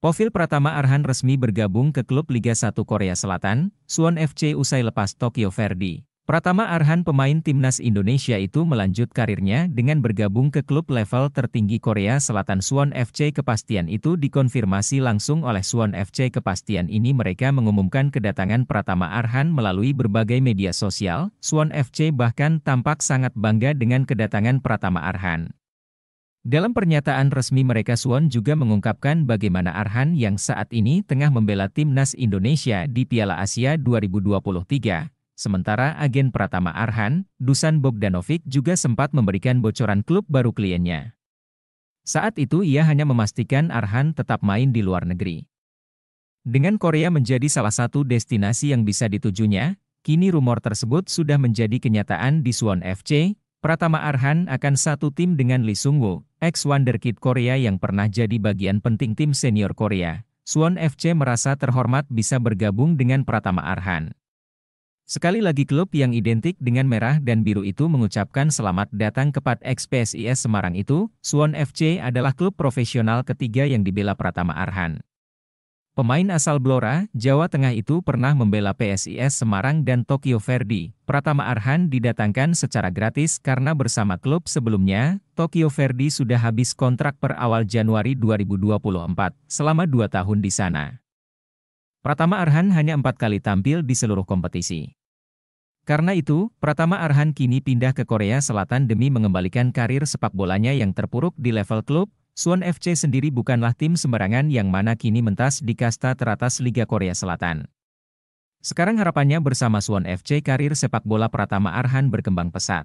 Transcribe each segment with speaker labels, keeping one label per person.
Speaker 1: Povil Pratama Arhan resmi bergabung ke klub Liga 1 Korea Selatan, Suwon FC usai lepas Tokyo Verdy. Pratama Arhan pemain timnas Indonesia itu melanjut karirnya dengan bergabung ke klub level tertinggi Korea Selatan Suwon FC. Kepastian itu dikonfirmasi langsung oleh Suwon FC. Kepastian ini mereka mengumumkan kedatangan Pratama Arhan melalui berbagai media sosial. Suwon FC bahkan tampak sangat bangga dengan kedatangan Pratama Arhan. Dalam pernyataan resmi mereka Suwon juga mengungkapkan bagaimana Arhan yang saat ini tengah membela timnas Indonesia di Piala Asia 2023. Sementara agen Pratama Arhan, Dusan Bogdanovic juga sempat memberikan bocoran klub baru kliennya. Saat itu ia hanya memastikan Arhan tetap main di luar negeri. Dengan Korea menjadi salah satu destinasi yang bisa ditujunya, kini rumor tersebut sudah menjadi kenyataan di Suwon FC, Pratama Arhan akan satu tim dengan Lee Sung Woo. Ex-wonderkid Korea yang pernah jadi bagian penting tim senior Korea, Suwon FC merasa terhormat bisa bergabung dengan Pratama Arhan. Sekali lagi klub yang identik dengan merah dan biru itu mengucapkan selamat datang kepada ex-PSIS Semarang itu, Suwon FC adalah klub profesional ketiga yang dibela Pratama Arhan. Pemain asal Blora, Jawa Tengah itu pernah membela PSIS Semarang dan Tokyo Verdy. Pratama Arhan didatangkan secara gratis karena bersama klub sebelumnya, Tokyo Verdi sudah habis kontrak per awal Januari 2024, selama dua tahun di sana. Pratama Arhan hanya empat kali tampil di seluruh kompetisi. Karena itu, Pratama Arhan kini pindah ke Korea Selatan demi mengembalikan karir sepak bolanya yang terpuruk di level klub, Suwon FC sendiri bukanlah tim sembarangan yang mana kini mentas di kasta teratas Liga Korea Selatan. Sekarang harapannya bersama Suwon FC karir sepak bola Pratama Arhan berkembang pesat.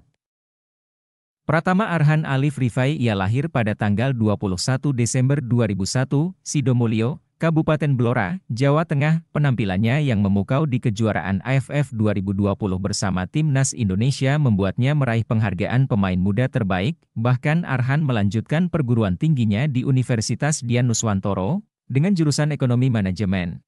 Speaker 1: Pratama Arhan Alif Rifai ia lahir pada tanggal 21 Desember 2001, Sidomulyo, Kabupaten Blora, Jawa Tengah. Penampilannya yang memukau di kejuaraan AFF 2020 bersama Timnas Indonesia membuatnya meraih penghargaan pemain muda terbaik, bahkan Arhan melanjutkan perguruan tingginya di Universitas Dian Nuswantoro, dengan jurusan Ekonomi Manajemen.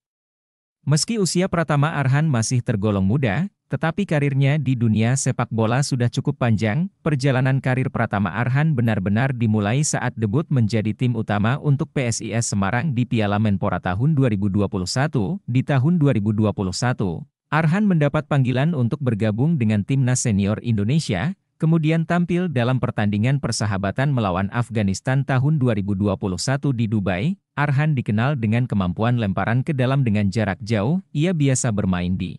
Speaker 1: Meski usia Pratama Arhan masih tergolong muda, tetapi karirnya di dunia sepak bola sudah cukup panjang, perjalanan karir Pratama Arhan benar-benar dimulai saat debut menjadi tim utama untuk PSIS Semarang di Piala Menpora tahun 2021. Di tahun 2021, Arhan mendapat panggilan untuk bergabung dengan Timnas Senior Indonesia, kemudian tampil dalam pertandingan persahabatan melawan Afghanistan tahun 2021 di Dubai. Arhan dikenal dengan kemampuan lemparan ke dalam dengan jarak jauh, ia biasa bermain di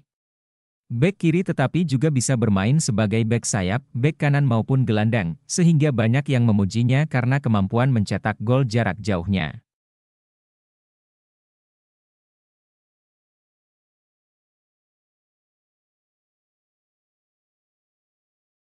Speaker 1: Back kiri tetapi juga bisa bermain sebagai back sayap, back kanan maupun gelandang, sehingga banyak yang memujinya karena kemampuan mencetak gol jarak jauhnya.